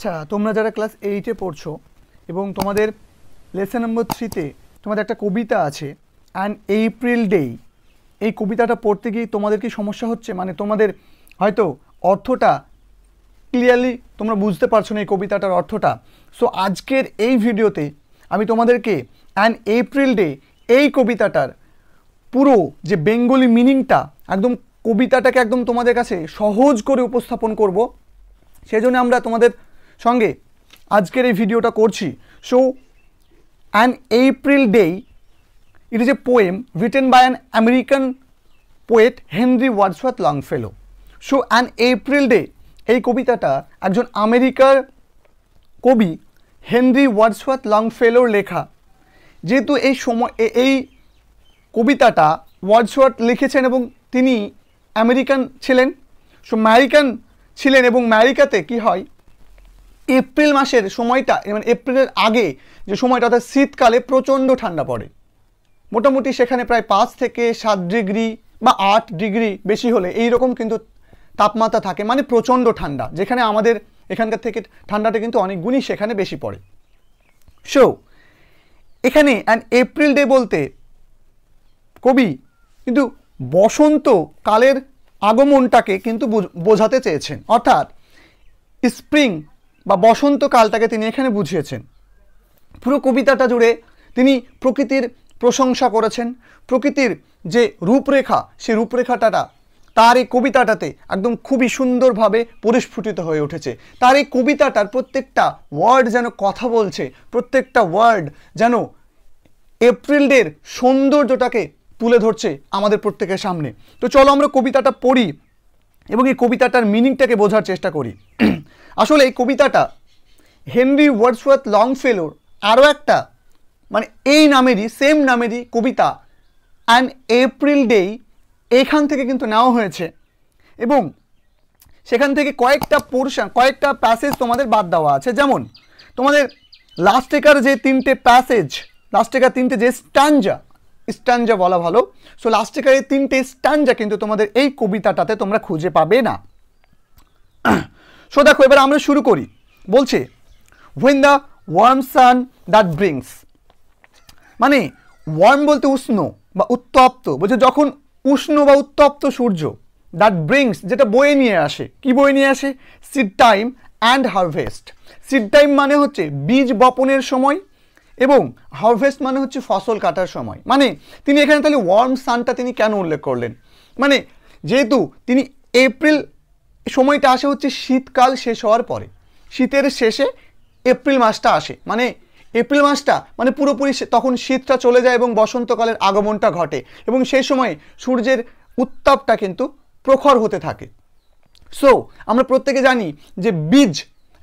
আচ্ছা তোমরা যারা ক্লাস এইটে পড়ছো এবং তোমাদের লেসন নম্বর থ্রিতে তোমাদের একটা কবিতা আছে অ্যান এপ্রিল ডে এই কবিতাটা পড়তে গিয়ে তোমাদের কি সমস্যা হচ্ছে মানে তোমাদের হয়তো অর্থটা ক্লিয়ারলি তোমরা বুঝতে পারছো না এই কবিতাটার অর্থটা সো আজকের এই ভিডিওতে আমি তোমাদেরকে অ্যান এপ্রিল ডে এই কবিতাটার পুরো যে বেঙ্গলি মিনিংটা একদম কবিতাটাকে একদম তোমাদের কাছে সহজ করে উপস্থাপন করব সেজন্য আমরা তোমাদের সঙ্গে আজকের এই ভিডিওটা করছি so an April day it is a poem written by an American poet Henry Wordsworth Longfellow so an April day এই কবিতাটা একজন আমেরিকার কবি হেনরি ওয়ার্ডসওয়ার্থ লংফেলোর লেখা যেহেতু এই সময় এই কবিতাটা ওয়ার্ডসওয়ার্থ লিখেছেন এবং তিনি আমেরিকান ছিলেন সো ম্যারিকান ছিলেন এবং ম্যারিকাতে কি হয় এপ্রিল মাসের সময়টা মানে এপ্রিলের আগে যে সময়টা অর্থাৎ শীতকালে প্রচণ্ড ঠান্ডা পড়ে মোটামুটি সেখানে প্রায় পাঁচ থেকে সাত ডিগ্রি বা আট ডিগ্রি বেশি হলে এই রকম কিন্তু তাপমাত্রা থাকে মানে প্রচণ্ড ঠান্ডা যেখানে আমাদের এখানকার থেকে ঠান্ডাটা কিন্তু অনেক গুণই সেখানে বেশি পড়ে সো এখানে অ্যান্ড এপ্রিল ডে বলতে কবি কিন্তু বসন্তকালের আগমনটাকে কিন্তু বোঝাতে চেয়েছেন অর্থাৎ স্প্রিং বা বসন্তকালটাকে তিনি এখানে বুঝিয়েছেন পুরো কবিতাটা জুড়ে তিনি প্রকৃতির প্রশংসা করেছেন প্রকৃতির যে রূপরেখা সেই রূপরেখাটা তার এই কবিতাটাতে একদম খুবই সুন্দরভাবে পরিস্ফুটিত হয়ে উঠেছে তার এই কবিতাটার প্রত্যেকটা ওয়ার্ড যেন কথা বলছে প্রত্যেকটা ওয়ার্ড যেন এপ্রিল ডের সৌন্দর্যটাকে তুলে ধরছে আমাদের প্রত্যেকের সামনে তো চলো আমরা কবিতাটা পড়ি এবং এই কবিতাটার মিনিংটাকে বোঝার চেষ্টা করি আসলে এই কবিতাটা হেনরি ওয়ার্ডসওয়ার্থ লংফেলোর আরও একটা মানে এই নামেরই সেম নামেরই কবিতা অ্যান এপ্রিল ডে এখান থেকে কিন্তু নেওয়া হয়েছে এবং সেখান থেকে কয়েকটা পোর্শন কয়েকটা প্যাসেজ তোমাদের বাদ দেওয়া আছে যেমন তোমাদের লাস্টেকার যে তিনটে প্যাসেজ লাস্টেকার তিনটে যে স্টানজা স্টানজা বলা ভালো সো লাস্টেকারের তিনটে স্টানজা কিন্তু তোমাদের এই কবিতাটাতে তোমরা খুঁজে পাবে না সো দেখো এবার আমরা শুরু করি বলছে when the warm sun that brings মানে ওয়ার্ম বলতে উষ্ণ বা উত্তপ্ত বলছে যখন উষ্ণ বা উত্তপ্ত সূর্য দ্যাট ব্রিংস যেটা বয়ে নিয়ে আসে কি বয়ে নিয়ে আসে seed time and harvest seed time মানে হচ্ছে বীজ বপনের সময় এবং হারভেস্ট মানে হচ্ছে ফসল কাটার সময় মানে তিনি এখানে তাহলে ওয়ার্ম সানটা তিনি কেন উল্লেখ করলেন মানে যেহেতু তিনি এপ্রিল সময়টা আসে হচ্ছে শীতকাল শেষ হওয়ার পরে শীতের শেষে এপ্রিল মাসটা আসে মানে এপ্রিল মাসটা মানে পুরোপুরি তখন শীতটা চলে যায় এবং বসন্তকালের আগমনটা ঘটে এবং সেই সময়ে সূর্যের উত্তাপটা কিন্তু প্রখর হতে থাকে সো আমরা প্রত্যেকে জানি যে বীজ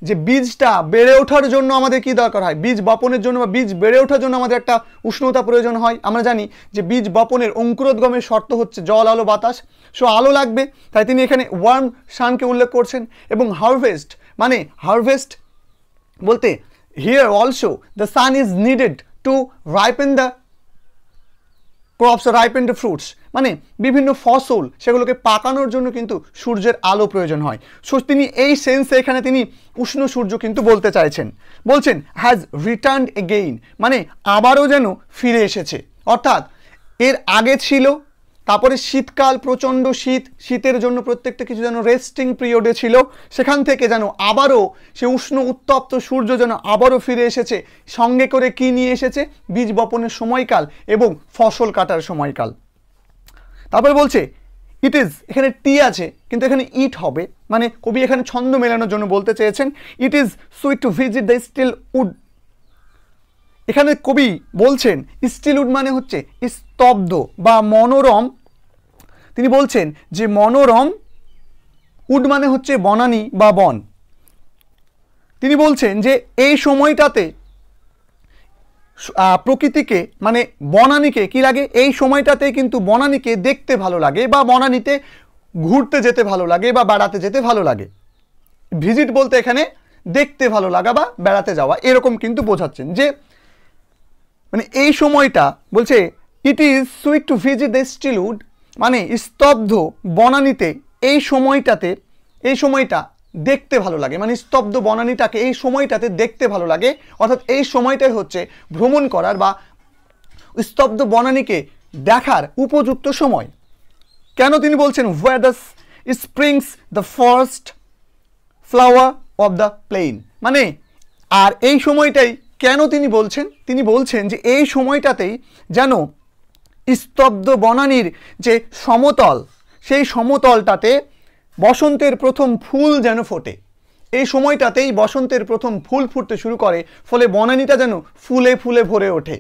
যে বীজটা বেড়ে ওঠার জন্য আমাদের কি দরকার হয় বীজ বপনের জন্য বা বীজ বেড়ে ওঠার জন্য আমাদের একটা উষ্ণতা প্রয়োজন হয় আমরা জানি যে বীজ বপনের অঙ্কুরোদ্গমের শর্ত হচ্ছে জল আলো বাতাস সো আলো লাগবে তাই তিনি এখানে ওয়ার্ম সানকে উল্লেখ করছেন এবং হারভেস্ট মানে হারভেস্ট বলতে here also the sun is needed to ripen the crops ripened fruits মানে বিভিন্ন ফসল সেগুলোকে পাকানোর জন্য কিন্তু সূর্যের আলো প্রয়োজন হয় সো তিনি এই সেন্সে এখানে তিনি উষ্ণ সূর্য কিন্তু বলতে চাইছেন বলছেন হ্যাজ রিটার্ন এগেইন মানে আবারও যেন ফিরে এসেছে অর্থাৎ এর আগে ছিল তারপরে শীতকাল প্রচণ্ড শীত শীতের জন্য প্রত্যেকটা কিছু যেন রেস্টিং পিরিয়ডে ছিল সেখান থেকে যেন আবারও সে উষ্ণ উত্তপ্ত সূর্য যেন আবারও ফিরে এসেছে সঙ্গে করে কি নিয়ে এসেছে বীজ বপনের সময়কাল এবং ফসল কাটার সময়কাল তারপরে বলছে ইট ইজ এখানে টি আছে কিন্তু এখানে ইট হবে মানে কবি এখানে ছন্দ মেলানোর জন্য বলতে চেয়েছেন it is sweet to visit the still wood এখানে কবি বলছেন স্টিলউড মানে হচ্ছে স্তব্ধ বা মনোরম তিনি বলছেন যে মনোরম উড মানে হচ্ছে বনানি বা বন তিনি বলছেন যে এই সময়টাতে প্রকৃতিকে মানে বনানিকে কি লাগে এই সময়টাতে কিন্তু বনানিকে দেখতে ভালো লাগে বা বনানিতে ঘুরতে যেতে ভালো লাগে বা বেড়াতে যেতে ভালো লাগে ভিজিট বলতে এখানে দেখতে ভালো লাগা বা বেড়াতে যাওয়া এরকম কিন্তু বোঝাচ্ছেন যে মানে এই সময়টা বলছে it is sweet to visit the still wood মানে স্তব্ধ বনানিতে এই সময়টাতে এই সময়টা দেখতে ভালো লাগে মানে স্তব্ধ বনানিটাকে এই সময়টাতে দেখতে ভালো লাগে অর্থাৎ এই সময়টাই হচ্ছে ভ্রমণ করার বা স্তব্ধ বনানিকে দেখার উপযুক্ত সময় কেন তিনি বলছেন where the springs the first flower of the plain মানে আর এই সময়টাই কেন তিনি বলছেন তিনি বলছেন যে এই সময়টাতেই যেন স্তব্ধ বনানির যে সমতল সেই সমতলটাতে বসন্তের প্রথম ফুল যেন ফোটে এই সময়টাতেই বসন্তের প্রথম ফুল ফুটতে শুরু করে ফলে বনানিটা যেন ফুলে ফুলে ভরে ওঠে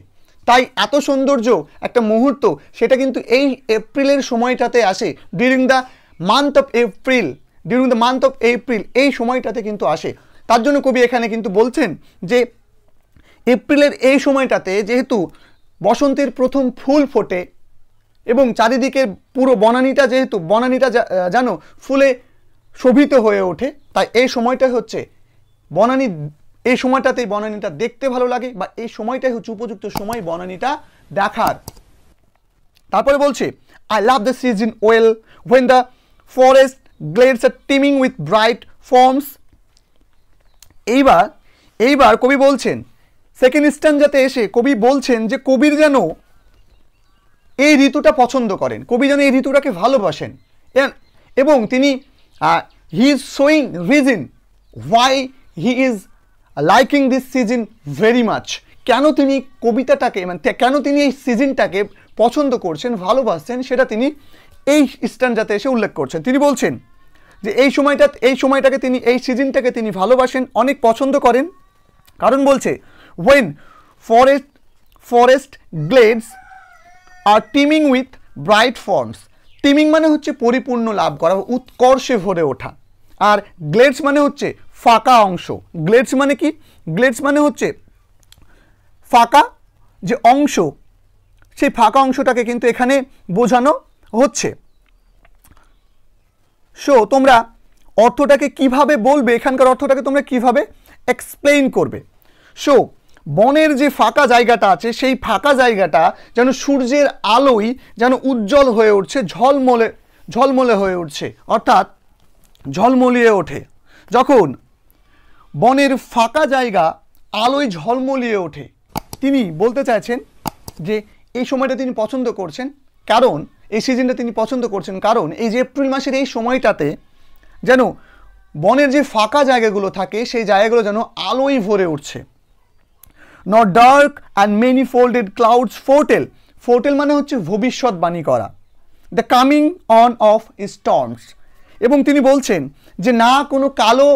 তাই এত সৌন্দর্য একটা মুহূর্ত সেটা কিন্তু এই এপ্রিলের সময়টাতে আসে during the month of April during the month of April এই সময়টাতে কিন্তু আসে তার জন্য কবি এখানে কিন্তু বলছেন যে এপ্রিলের এই সময়টাতে যেহেতু বসন্তের প্রথম ফুল ফোটে এবং চারিদিকের পুরো বনানিটা যেহেতু বনানিটা জানো ফুলে শোভিত হয়ে ওঠে তাই এই সময়টাই হচ্ছে বনানি এই সময়টাতে বনানিটা দেখতে ভালো লাগে বা এই সময়টাই হচ্ছে উপযুক্ত সময় বনানিটা দেখার তারপরে বলছে I love the season well when the forest glades are teeming with bright forms এইবার এইবার কবি বলছেন সেকেন্ড স্ট্যান্ডাতে এসে কবি বলছেন যে কবির যেন এই ঋতুটা পছন্দ করেন কবি যেন এই ঋতুটাকে ভালোবাসেন এবং তিনি he is showing reason why he is liking this season very much কেন তিনি কবিতাটাকে মানে কেন তিনি এই সিজনটাকে পছন্দ করছেন ভালোবাসছেন সেটা তিনি এই স্ট্যান্ডাতে এসে উল্লেখ করছেন তিনি বলছেন যে এই সময়টা এই সময়টাকে তিনি এই সিজনটাকে তিনি ভালোবাসেন অনেক পছন্দ করেন কারণ বলছে when forest forest glades are teeming with bright forms teeming মানে হচ্ছে পরিপূর্ণ লাভ করা উৎকর্ষে ভরে ওঠা আর গ্লেডস মানে হচ্ছে ফাঁকা অংশ গ্লেডস মানে কি গ্লেডস মানে হচ্ছে ফাঁকা যে অংশ সেই ফাঁকা অংশটাকে কিন্তু এখানে বোঝানো হচ্ছে সো তোমরা অর্থটাকে কিভাবে বলবে এখানকার অর্থটাকে তোমরা কিভাবে এক্সপ্লেইন করবে সো বনের যে ফাঁকা জায়গাটা আছে সেই ফাঁকা জায়গাটা যেন সূর্যের আলোই যেন উজ্জ্বল হয়ে উঠছে ঝলমলে ঝলমলে হয়ে উঠছে অর্থাৎ ঝলমলিয়ে ওঠে যখন বনের ফাঁকা জায়গা আলোয় ঝলমলিয়ে ওঠে তিনি বলতে চাইছেন যে এই সময়টা তিনি পছন্দ করছেন কারণ এই সিজনটা তিনি পছন্দ করছেন কারণ এই যে এপ্রিল মাসের এই সময়টাতে যেন বনের যে ফাঁকা জায়গাগুলো থাকে সেই জায়গাগুলো যেন আলোয় ভরে উঠছে not dark and many folded clouds foretell foretell মানে হচ্ছে ভবিষ্যৎবাণী করা the coming on of storms এবং তিনি বলছেন যে না কোনো কালো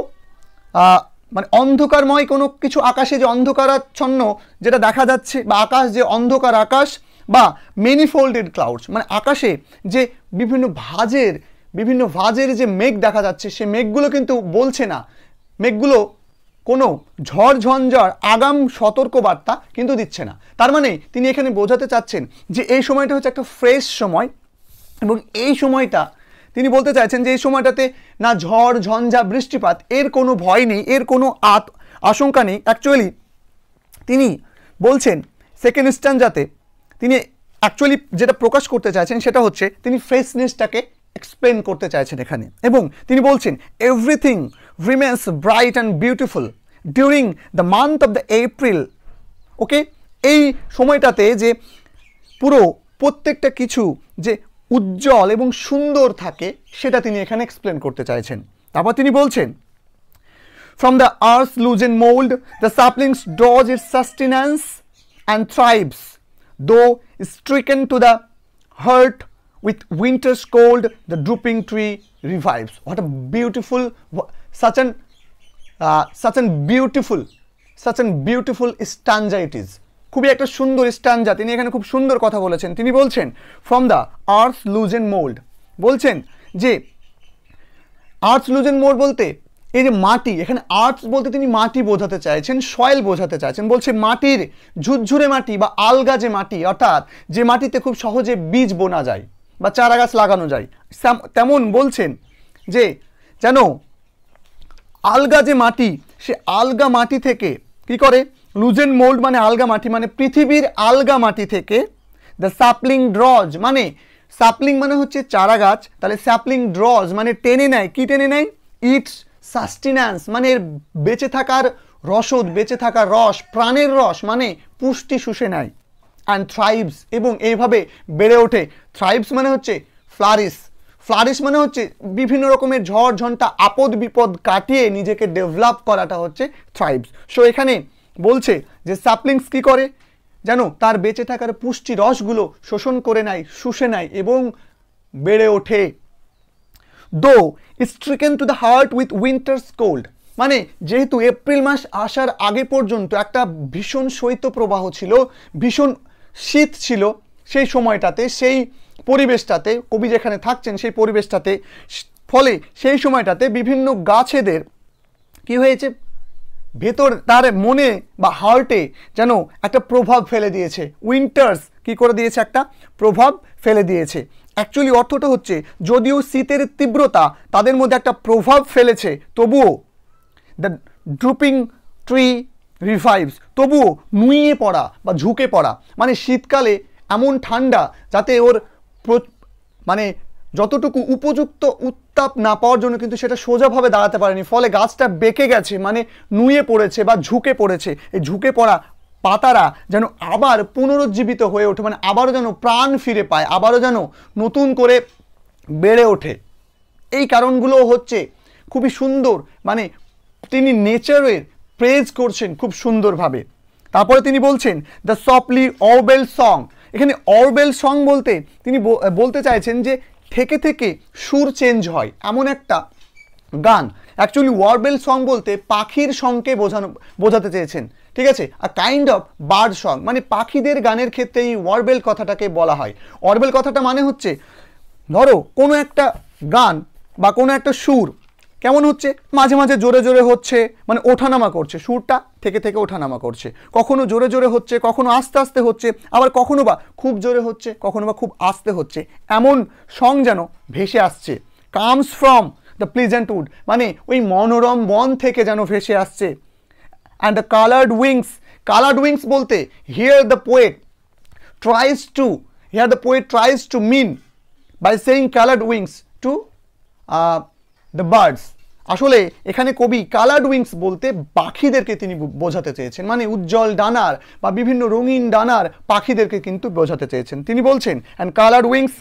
মানে অন্ধকারময় কোনো কিছু আকাশে যে অন্ধকারাচ্ছন্ন যেটা দেখা যাচ্ছে বা আকাশ যে অন্ধকার আকাশ বা মেনি ফোল্ডেড ক্লাউডস মানে আকাশে যে বিভিন্ন ভাজের বিভিন্ন ভাজের যে মেঘ দেখা যাচ্ছে সে মেঘগুলো কিন্তু বলছে না মেঘগুলো কোনো ঝড় আগাম সতর্কবার্তা কিন্তু দিচ্ছে না তার মানে তিনি এখানে বোঝাতে চাচ্ছেন যে এই সময়টা হচ্ছে একটা ফ্রেশ সময় এবং এই সময়টা তিনি বলতে চাইছেন যে এই সময়টাতে না ঝড় ঝঞ্ঝা বৃষ্টিপাত এর কোনো ভয় নেই এর কোনো আত আশঙ্কা নেই অ্যাকচুয়ালি তিনি বলছেন সেকেন্ড স্ট্যান্ডাতে তিনি অ্যাকচুয়ালি যেটা প্রকাশ করতে চাইছেন সেটা হচ্ছে তিনি ফ্রেশনেসটাকে এক্সপ্লেন করতে চাইছেন এখানে এবং তিনি বলছেন everything remains bright and beautiful during the month of the April okay এই সময়টাতে যে পুরো প্রত্যেকটা কিছু যে উজ্জ্বল এবং সুন্দর থাকে সেটা তিনি এখানে এক্সপ্লেন করতে চাইছেন তারপর তিনি বলছেন from the earth loose and mould the saplings does its sustenance and thrives though stricken to the heart with winter's cold the drooping tree revives what a beautiful such and uh, such beautiful beautiful such beautiful beautiful stanza it খুবই একটা সুন্দর stanza তিনি এখানে খুব সুন্দর কথা বলেছেন তিনি বলছেন from the earth loose and mould বলছেন যে আর্থ লুজ এন্ড মোল্ড বলতে এই যে মাটি এখানে আর্থ বলতে তিনি মাটি বোঝাতে চাইছেন সয়েল বোঝাতে চাইছেন বলছে মাটির ঝুরঝুরে মাটি বা আলগা যে মাটি অর্থাৎ যে মাটিতে খুব সহজে বীজ বোনা যায় বা চারাগাছ লাগানো যায় তেমন বলছেন যে যেন আলগা যে মাটি সে আলগা মাটি থেকে কি করে লুজেন মোল্ড মানে আলগা মাটি মানে পৃথিবীর আলগা মাটি থেকে দ্য স্যাপলিং ড্রজ মানে স্যাপলিং মানে হচ্ছে চারা গাছ তাহলে স্যাপলিং ড্রজ মানে টেনে নেয় কি টেনে নেয় ইটস সাস্টিন্যান্স মানে বেঁচে থাকার রসদ বেঁচে থাকার রস প্রাণের রস মানে পুষ্টি শুষে নেয় অ্যান্ড থ্রাইভস এবং এইভাবে বেড়ে ওঠে থ্রাইভস মানে হচ্ছে ফ্লারিস ফ্লারিশ মানে হচ্ছে বিভিন্ন রকমের ঝড় ঝন্টা আপদ বিপদ কাটিয়ে নিজেকে ডেভেলপ করাটা হচ্ছে থ্রাইবস সো এখানে বলছে যে সাপলিংস কী করে যেন তার বেঁচে থাকার পুষ্টি রসগুলো শোষণ করে নেয় শুষে নেয় এবং বেড়ে ওঠে though stricken to the heart with winter's cold মানে যেহেতু এপ্রিল মাস আসার আগে পর্যন্ত একটা ভীষণ শৈত্যপ্রবাহ ছিল ভীষণ শীত ছিল সেই সময়টাতে সেই পরিবেশটাতে কবি যেখানে থাকছেন সেই পরিবেশটাতে ফলে সেই সময়টাতে বিভিন্ন গাছেদের কি হয়েছে ভেতর তার মনে বা হার্টে যেন একটা প্রভাব ফেলে দিয়েছে উইন্টার্স কি করে দিয়েছে একটা প্রভাব ফেলে দিয়েছে অ্যাকচুয়ালি অর্থটা হচ্ছে যদিও শীতের তীব্রতা তাদের মধ্যে একটা প্রভাব ফেলেছে তবুও দ্য ড্রুপিং ট্রি রিভাইভস তবুও নুইয়ে পড়া বা ঝুঁকে পড়া মানে শীতকালে এমন ঠান্ডা যাতে ওর মানে যতটুকু উপযুক্ত উত্তাপ না পাওয়ার জন্য কিন্তু সেটা সোজাভাবে দাঁড়াতে পারেনি ফলে গাছটা বেঁকে গেছে মানে নুয়ে পড়েছে বা ঝুঁকে পড়েছে এই ঝুঁকে পড়া পাতারা যেন আবার পুনরুজ্জীবিত হয়ে ওঠে মানে আবারও যেন প্রাণ ফিরে পায় আবারও যেন নতুন করে বেড়ে ওঠে এই কারণগুলো হচ্ছে খুবই সুন্দর মানে তিনি নেচারের প্রেজ করছেন খুব সুন্দরভাবে তারপরে তিনি বলছেন দ্য সপলি অবেল সং এখানে অরবেল সং বলতে তিনি বলতে চাইছেন যে থেকে থেকে সুর চেঞ্জ হয় এমন একটা গান অ্যাকচুয়ালি ওয়ারবেল সং বলতে পাখির সংকে বোঝানো বোঝাতে চেয়েছেন ঠিক আছে আর কাইন্ড অফ বার্ড সং মানে পাখিদের গানের ক্ষেত্রে এই ওয়ারবেল কথাটাকে বলা হয় অরবেল কথাটা মানে হচ্ছে ধরো কোনো একটা গান বা কোনো একটা সুর কেমন হচ্ছে মাঝে মাঝে জোরে জোরে হচ্ছে মানে ওঠানামা করছে সুরটা থেকে থেকে ওঠানামা করছে কখনো জোরে জোরে হচ্ছে কখনো আস্তে আস্তে হচ্ছে আবার কখনো বা খুব জোরে হচ্ছে কখনো বা খুব আস্তে হচ্ছে এমন সং যেন ভেসে আসছে কামস ফ্রম দ্য উড মানে ওই মনোরম বন থেকে যেন ভেসে আসছে and the coloured wings coloured wings বলতে here the poet tries to here the poet tries to mean by saying coloured wings to the birds আসলে এখানে কবি কালার্ড উইংস বলতে পাখিদেরকে তিনি বোঝাতে চেয়েছেন মানে উজ্জ্বল ডানার বা বিভিন্ন রঙিন ডানার পাখিদেরকে কিন্তু বোঝাতে চেয়েছেন তিনি বলছেন and coloured wings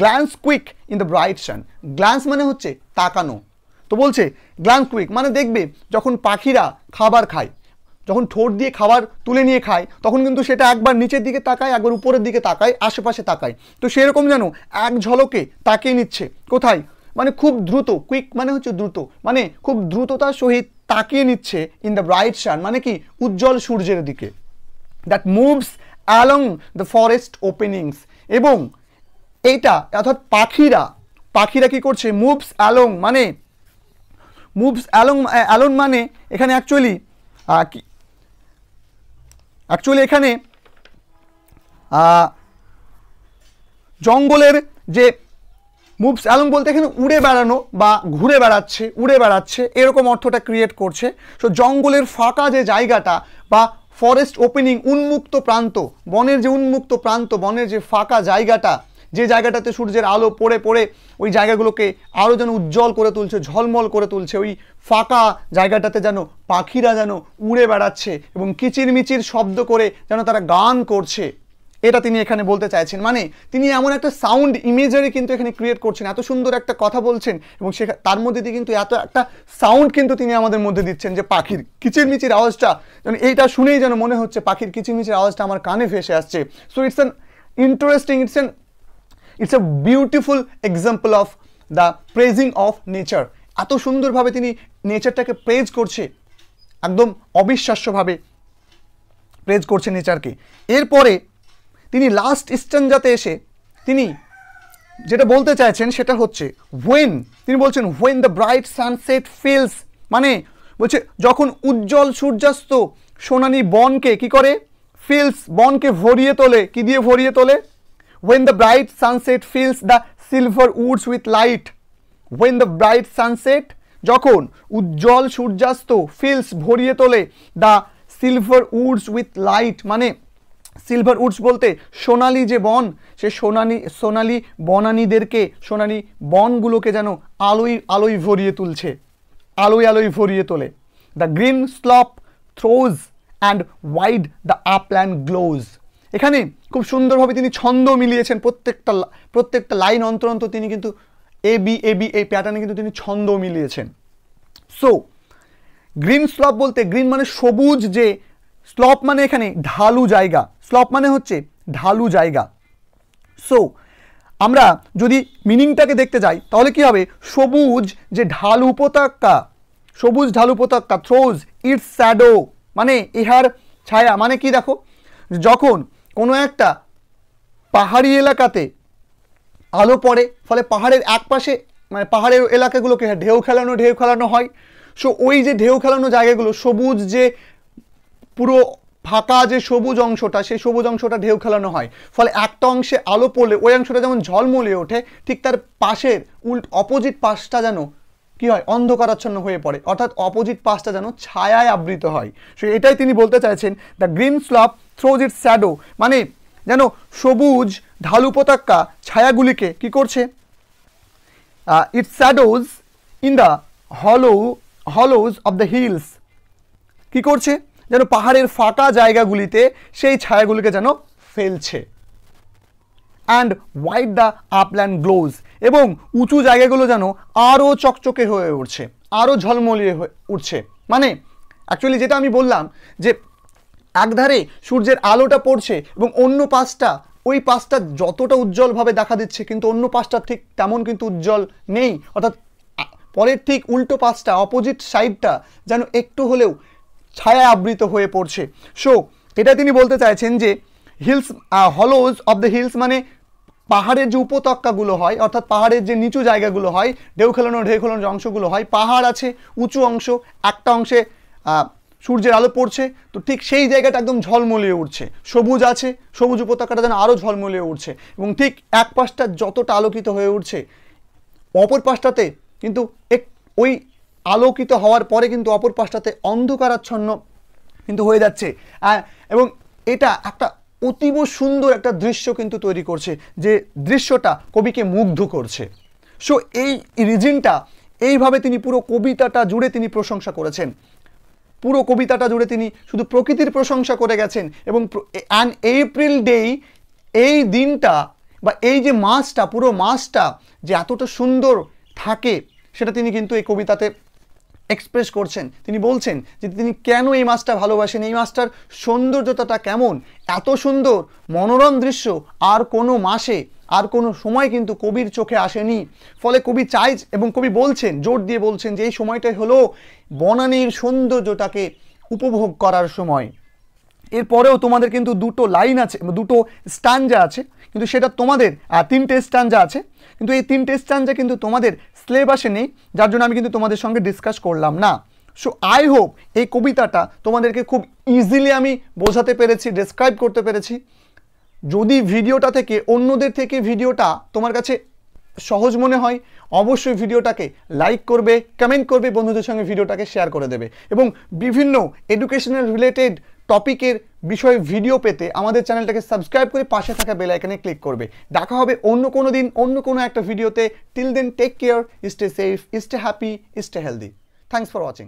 glance quick in the bright sun glance মানে হচ্ছে তাকানো তো বলছে গ্ল্যান্স কুইক মানে দেখবে যখন পাখিরা খাবার খায় যখন ঠোঁট দিয়ে খাবার তুলে নিয়ে খায় তখন কিন্তু সেটা একবার নিচের দিকে তাকায় একবার উপরের দিকে তাকায় আশেপাশে তাকায় তো সেরকম যেন এক ঝলকে তাকিয়ে নিচ্ছে কোথায় মানে খুব দ্রুত কুইক মানে হচ্ছে দ্রুত মানে খুব দ্রুততার সহিত তাকিয়ে নিচ্ছে ইন দ্য ব্রাইট সান মানে কি উজ্জ্বল সূর্যের দিকে that moves along the forest openings এবং এইটা অর্থাৎ পাখিরা পাখিরা কি করছে মুভস অ্যালং মানে মুভস অ্যালং অ্যালং মানে এখানে অ্যাকচুয়ালি কি অ্যাকচুয়ালি এখানে জঙ্গলের যে মুভস অ্যালং বলতে এখানে উড়ে বেড়ানো বা ঘুরে বেড়াচ্ছে উড়ে বেড়াচ্ছে এরকম অর্থটা ক্রিয়েট করছে সো জঙ্গলের ফাঁকা যে জায়গাটা বা ফরেস্ট ওপেনিং উন্মুক্ত প্রান্ত বনের যে উন্মুক্ত প্রান্ত বনের যে ফাঁকা জায়গাটা যে জায়গাটাতে সূর্যের আলো পড়ে পড়ে ওই জায়গাগুলোকে আরও যেন উজ্জ্বল করে তুলছে ঝলমল করে তুলছে ওই ফাঁকা জায়গাটাতে যেন পাখিরা যেন উড়ে বেড়াচ্ছে এবং কিচিরমিচির শব্দ করে যেন তারা গান করছে এটা তিনি এখানে বলতে চাইছেন মানে তিনি এমন একটা সাউন্ড ইমেজারি কিন্তু এখানে ক্রিয়েট করছেন এত সুন্দর একটা কথা বলছেন এবং সে তার মধ্যে দিয়ে কিন্তু এত একটা সাউন্ড কিন্তু তিনি আমাদের মধ্যে দিচ্ছেন যে পাখির কিচিরমিচির আওয়াজটা যেন এইটা শুনেই যেন মনে হচ্ছে পাখির কিচিরমিচির আওয়াজটা আমার কানে ফেসে আসছে so it's an interesting it's an it's a beautiful example of the praising of nature এত সুন্দরভাবে তিনি নেচারটাকে প্রেজ করছে একদম অবিশ্বাস্যভাবে প্রেজ করছে নেচারকে এরপরে তিনি লাস্ট যাতে এসে তিনি যেটা বলতে চাইছেন সেটা হচ্ছে ওয়েন তিনি বলছেন when the bright sunset fills মানে বলছে যখন উজ্জ্বল সূর্যাস্ত সোনানি বনকে কি করে ফিলস বনকে ভরিয়ে তোলে কি দিয়ে ভরিয়ে তোলে when the bright sunset fills the silver woods with light when the bright sunset যখন উজ্জ্বল সূর্যাস্ত ফিলস ভরিয়ে তোলে the silver woods with light মানে সিলভার উডস বলতে সোনালি যে বন সে সোনালি সোনালি বনানীদেরকে সোনালি বনগুলোকে যেন আলোই আলোই ভরিয়ে তুলছে আলোই আলোই ভরিয়ে তোলে the green slope throws and wide the upland glows এখানে খুব সুন্দরভাবে তিনি ছন্দ মিলিয়েছেন প্রত্যেকটা প্রত্যেকটা লাইন অন্তর অন্তর তিনি কিন্তু এ বি এ বি এই প্যাটার্নে কিন্তু তিনি ছন্দ মিলিয়েছেন সো গ্রিন স্লপ বলতে গ্রিন মানে সবুজ যে স্লপ মানে এখানে ঢালু জায়গা স্লপ মানে হচ্ছে ঢালু জায়গা সো আমরা যদি মিনিংটাকে দেখতে যাই তাহলে কি হবে সবুজ যে ঢাল উপত্যকা সবুজ ঢাল উপত্যকা থ্রোজ ইটস স্যাডো মানে ইহার ছায়া মানে কি দেখো যখন কোনো একটা পাহাড়ি এলাকাতে আলো পড়ে ফলে পাহাড়ের একপাশে মানে পাহাড়ের এলাকাগুলোকে ঢেউ খেলানো ঢেউ খেলানো হয় সো ওই যে ঢেউ খেলানো জায়গাগুলো সবুজ যে পুরো ফাঁকা যে সবুজ অংশটা সেই সবুজ অংশটা ঢেউ খেলানো হয় ফলে একটা অংশে আলো পড়লে ওই অংশটা যেমন ঝলমলে ওঠে ঠিক তার পাশের উল্ট অপোজিট পাশটা যেন কী হয় অন্ধকারাচ্ছন্ন হয়ে পড়ে অর্থাৎ অপোজিট পাশটা যেন ছায়ায় আবৃত হয় সো এটাই তিনি বলতে চাইছেন the green slope throws it shadow মানে যেন সবুজ ঢালু পতাকা ছায়াগুলিকে কি করছে it shadows in the hollow hollows of the hills কি করছে যেন পাহাড়ের ফাঁকা জায়গাগুলিতে সেই ছায়াগুলিকে যেন ফেলছে and white the upland glows এবং উঁচু জায়গাগুলো যেন আরও চকচকে হয়ে উঠছে আরও ঝলমলিয়ে হয়ে উঠছে মানে অ্যাকচুয়ালি যেটা আমি বললাম যে একধারে সূর্যের আলোটা পড়ছে এবং অন্য পাশটা ওই পাশটা যতটা উজ্জ্বলভাবে দেখা দিচ্ছে কিন্তু অন্য পাশটা ঠিক তেমন কিন্তু উজ্জ্বল নেই অর্থাৎ পরের ঠিক উল্টো পাশটা অপোজিট সাইডটা যেন একটু হলেও ছায়া আবৃত হয়ে পড়ছে সো এটা তিনি বলতে চাইছেন যে hills hollows of the hills মানে পাহাড়ের যে উপত্যকাগুলো হয় অর্থাৎ পাহাড়ের যে নিচু জায়গাগুলো হয় ঢেউ খেলানো ঢেউ খেলানোর যে অংশগুলো হয় পাহাড় আছে উঁচু অংশ একটা অংশে সূর্যের আলো পড়ছে তো ঠিক সেই জায়গাটা একদম ঝলমলিয়ে উঠছে সবুজ আছে সবুজ উপত্যকাটা যেন আরও ঝলমলিয়ে উঠছে এবং ঠিক এক পাশটা যতটা আলোকিত হয়ে উঠছে অপর পাশটাতে কিন্তু এক ওই আলোকিত হওয়ার পরে কিন্তু অপর পাশটাতে অন্ধকারাচ্ছন্ন কিন্তু হয়ে যাচ্ছে এবং এটা একটা অতীব সুন্দর একটা দৃশ্য কিন্তু তৈরি করছে যে দৃশ্যটা কবিকে মুগ্ধ করছে সো এই রিজিনটা এইভাবে তিনি পুরো কবিতাটা জুড়ে তিনি প্রশংসা করেছেন পুরো কবিতাটা জুড়ে তিনি শুধু প্রকৃতির প্রশংসা করে গেছেন এবং অ্যান এপ্রিল ডেই এই দিনটা বা এই যে মাসটা পুরো মাসটা যে এতটা সুন্দর থাকে সেটা তিনি কিন্তু এই কবিতাতে এক্সপ্রেস করছেন তিনি বলছেন যে তিনি কেন এই মাছটা ভালোবাসেন এই মাছটার সৌন্দর্যতাটা কেমন এত সুন্দর মনোরম দৃশ্য আর কোনো মাসে আর কোনো সময় কিন্তু কবির চোখে আসেনি ফলে কবি চাই এবং কবি বলছেন জোর দিয়ে বলছেন যে এই সময়টাই হলো বনানীর সৌন্দর্যটাকে উপভোগ করার সময় এরপরেও তোমাদের কিন্তু দুটো লাইন আছে দুটো স্টানজা আছে কিন্তু সেটা তোমাদের তিনটে স্টানজা আছে কিন্তু এই তিনটে স্টানজা কিন্তু তোমাদের স্লেব নেই যার জন্য আমি কিন্তু তোমাদের সঙ্গে ডিসকাস করলাম না সো আই হোপ এই কবিতাটা তোমাদেরকে খুব ইজিলি আমি বোঝাতে পেরেছি ডেসক্রাইব করতে পেরেছি যদি ভিডিওটা থেকে অন্যদের থেকে ভিডিওটা তোমার কাছে সহজ মনে হয় অবশ্যই ভিডিওটাকে লাইক করবে কমেন্ট করবে বন্ধুদের সঙ্গে ভিডিওটাকে শেয়ার করে দেবে এবং বিভিন্ন এডুকেশনাল রিলেটেড টপিকের বিষয়ে ভিডিও পেতে আমাদের চ্যানেলটাকে সাবস্ক্রাইব করে পাশে থাকা বেলাইকানে ক্লিক করবে দেখা হবে অন্য কোনো দিন অন্য কোনো একটা ভিডিওতে till then take care stay safe stay happy stay healthy thanks for watching